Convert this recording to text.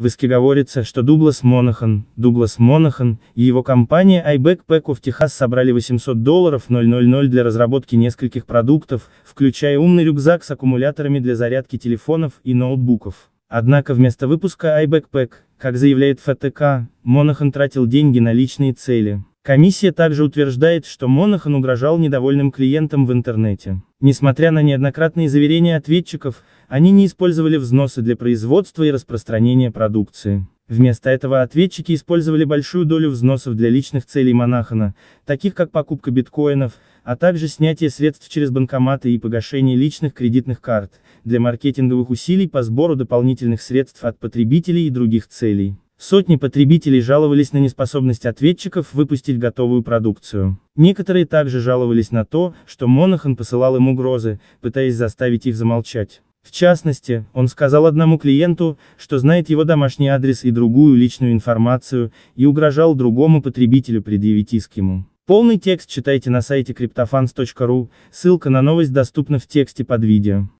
В иске говорится, что Дуглас Монахан, Дуглас Монахан и его компания iBackpack в Техас собрали 800 долларов 000 для разработки нескольких продуктов, включая умный рюкзак с аккумуляторами для зарядки телефонов и ноутбуков. Однако вместо выпуска iBackpack, как заявляет ФТК, Монахан тратил деньги на личные цели. Комиссия также утверждает, что Монахан угрожал недовольным клиентам в интернете. Несмотря на неоднократные заверения ответчиков, они не использовали взносы для производства и распространения продукции. Вместо этого ответчики использовали большую долю взносов для личных целей Монахана, таких как покупка биткоинов, а также снятие средств через банкоматы и погашение личных кредитных карт, для маркетинговых усилий по сбору дополнительных средств от потребителей и других целей. Сотни потребителей жаловались на неспособность ответчиков выпустить готовую продукцию. Некоторые также жаловались на то, что Монахан посылал им угрозы, пытаясь заставить их замолчать. В частности, он сказал одному клиенту, что знает его домашний адрес и другую личную информацию, и угрожал другому потребителю предъявить иск ему. Полный текст читайте на сайте cryptofans.ru, ссылка на новость доступна в тексте под видео.